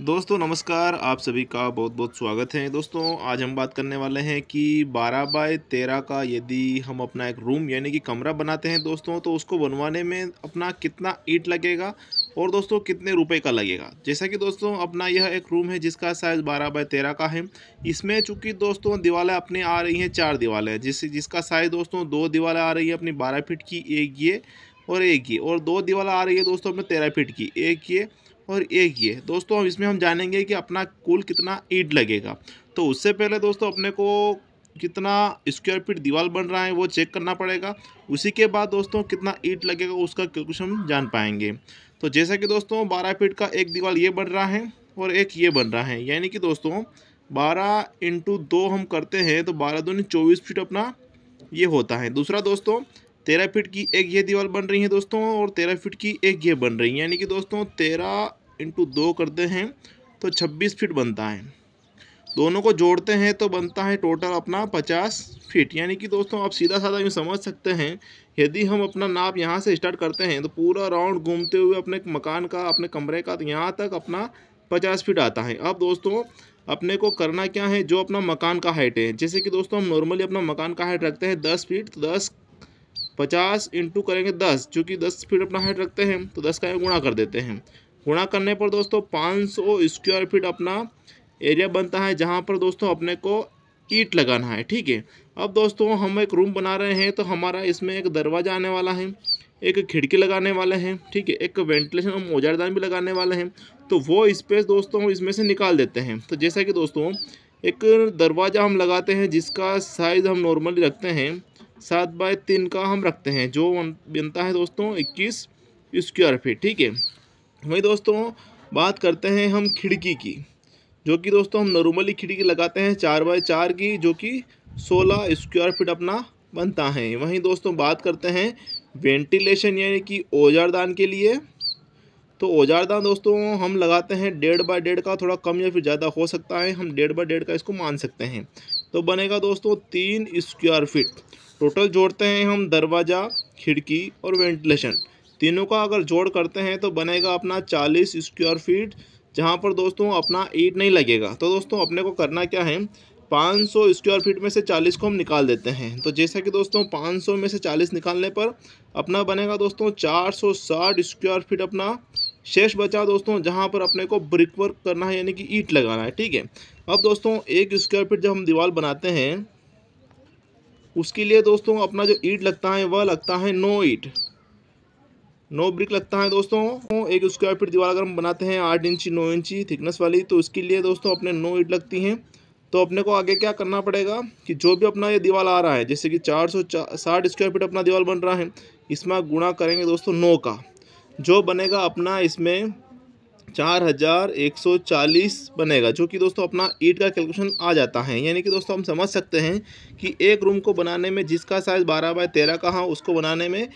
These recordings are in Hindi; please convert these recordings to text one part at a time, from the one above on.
दोस्तों नमस्कार आप सभी का बहुत बहुत स्वागत है दोस्तों आज हम बात करने वाले हैं कि 12 बाय 13 का यदि हम अपना एक रूम यानी कि कमरा बनाते हैं दोस्तों तो उसको बनवाने में अपना कितना ईट लगेगा और दोस्तों कितने रुपए का लगेगा जैसा कि दोस्तों अपना यह एक रूम है जिसका साइज़ 12 बाय 13 का है इसमें चूँकि दोस्तों दीवारें अपने आ रही हैं चार दीवारें जिस जिसका साइज़ दोस्तों दो दीवारें आ रही है अपनी बारह फिट की एक ये और एक ये और दो दीवारें आ रही है दोस्तों अपने तेरह फिट की एक ये और एक ये दोस्तों अब इसमें हम जानेंगे कि अपना कुल कितना ईट लगेगा तो उससे पहले दोस्तों अपने को कितना स्क्वायर फीट दीवार बन रहा है वो चेक करना पड़ेगा उसी के बाद दोस्तों कितना ईट लगेगा उसका कैलकुलेशन हम जान पाएंगे तो जैसा कि दोस्तों बारह फीट का एक दीवार ये बन रहा है और एक ये बन रहा है यानी कि दोस्तों बारह इंटू दो हम करते हैं तो बारह दूनी चौबीस फीट अपना ये होता है दूसरा दोस्तों तेरह फीट की एक ये दीवार बन रही है दोस्तों और तेरह फीट की एक ये बन रही है यानी कि दोस्तों तेरह इंटू दो करते हैं तो छब्बीस फीट बनता है दोनों को जोड़ते हैं तो बनता है टोटल अपना पचास फीट यानी कि दोस्तों आप सीधा साधा यूँ समझ सकते हैं यदि हम अपना नाप यहाँ से स्टार्ट करते हैं तो पूरा राउंड घूमते हुए अपने मकान का अपने कमरे का तो यहाँ तक अपना पचास फीट आता है अब दोस्तों अपने को करना क्या है जो अपना मकान का हाइट है जैसे कि दोस्तों हम नॉर्मली अपना मकान का हाइट रखते हैं दस फीट तो दस पचास इंटू करेंगे दस चूँकि दस फीट अपना हाइट रखते हैं तो दस का गुणा कर देते हैं गुणा करने पर दोस्तों पाँच सौ स्क्वायर फीट अपना एरिया बनता है जहाँ पर दोस्तों अपने को ईट लगाना है ठीक है अब दोस्तों हम एक रूम बना रहे हैं तो हमारा इसमें एक दरवाज़ा आने वाला है एक खिड़की लगाने वाले हैं ठीक है एक वेंटिलेशन और मोजारदान भी लगाने वाले हैं तो वो स्पेस दोस्तों हम इसमें से निकाल देते हैं तो जैसा कि दोस्तों एक दरवाज़ा हम लगाते हैं जिसका साइज़ हम नॉर्मली रखते हैं सात बाय तीन का हम रखते हैं जो बनता है दोस्तों इक्कीस स्क्वायर फीट ठीक है वही दोस्तों बात करते हैं हम खिड़की की जो कि दोस्तों हम नॉर्मली खिड़की लगाते हैं चार बाय चार की जो कि सोलह स्क्वायर फीट अपना बनता है वहीं दोस्तों बात करते हैं वेंटिलेशन यानी कि ओजारदान के लिए तो औजारदान दोस्तों हम लगाते हैं डेढ़ बाय डेढ़ का थोड़ा कम या फिर ज़्यादा हो सकता है हम डेढ़ बाय डेढ़ का इसको मान सकते हैं तो बनेगा दोस्तों तीन स्क्वायर फिट टोटल जोड़ते हैं हम दरवाज़ा खिड़की और वेंटिलेशन तीनों का अगर जोड़ करते हैं तो बनेगा अपना चालीस स्क्वायर फीट जहाँ पर दोस्तों अपना ईट नहीं लगेगा तो दोस्तों अपने को करना क्या है 500 स्क्वायर फीट में से 40 को हम निकाल देते हैं तो जैसा कि दोस्तों 500 में से 40 निकालने पर अपना बनेगा दोस्तों 460 स्क्वायर फीट अपना शेष बचा दोस्तों जहाँ पर अपने को ब्रिक वर्क करना है यानी कि ईट लगाना है ठीक है अब दोस्तों एक स्क्वायर फीट जब हम दीवार बनाते हैं उसके लिए दोस्तों अपना जो ईट लगता है वह लगता है नो ईट नो ब्रिक लगता है दोस्तों एक स्क्वायर फीट दीवार अगर हम बनाते हैं आठ इंची नौ इंची थिकनेस वाली तो उसके लिए दोस्तों अपने नो ईट लगती हैं तो अपने को आगे क्या करना पड़ेगा कि जो भी अपना ये दीवार आ रहा है जैसे कि चार सौ साठ स्क्वायर फीट अपना दीवार बन रहा है इसमें गुणा करेंगे दोस्तों नौ का जो बनेगा अपना इसमें चार हज़ार एक सौ चालीस बनेगा जो कि दोस्तों अपना ईट का कैलकुलेशन आ जाता है यानी कि दोस्तों हम समझ सकते हैं कि एक रूम को बनाने में जिसका साइज़ बारह बाय तेरह का हाँ उसको बनाने में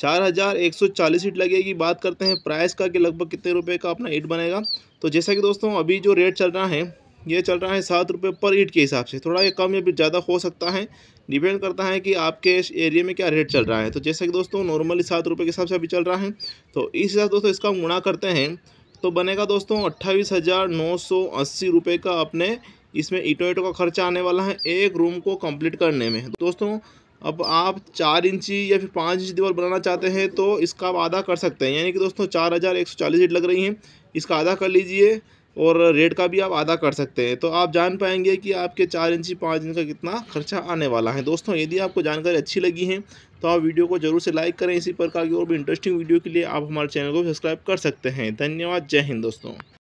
चार हज़ार एक सौ चालीस ईट लगेगी बात करते हैं प्राइस का कि लगभग कितने रुपए का अपना ईट बनेगा तो जैसा कि दोस्तों अभी जो रेट चल रहा है ये चल रहा है सात रुपये पर ईट के हिसाब से थोड़ा ये कम या भी ज़्यादा हो सकता है डिपेंड करता है कि आपके इस एरिया में क्या रेट चल रहा है तो जैसे कि दोस्तों नॉर्मली सात रुपये के हिसाब से अभी चल रहा है तो इस हिसाब दोस्तों इसका गुणा करते हैं तो बनेगा दोस्तों अट्ठाईस हज़ार नौ सौ अस्सी रुपये का अपने इसमें ईटो ईटों का खर्चा आने वाला है एक रूम को कम्प्लीट करने में दोस्तों अब आप चार इंची या फिर पाँच इंच दीवार बनाना चाहते हैं तो इसका आप आधा कर सकते हैं यानी कि दोस्तों चार हज़ार एक सौ चालीस ईट लग रही हैं इसका आधा कर लीजिए और रेट का भी आप आधा कर सकते हैं तो आप जान पाएंगे कि आपके चार इंची पाँच इंच का कितना खर्चा आने वाला है दोस्तों यदि आपको जानकारी अच्छी लगी है तो आप वीडियो को जरूर से लाइक करें इसी प्रकार की और भी इंटरेस्टिंग वीडियो के लिए आप हमारे चैनल को सब्सक्राइब कर सकते हैं धन्यवाद जय हिंद दोस्तों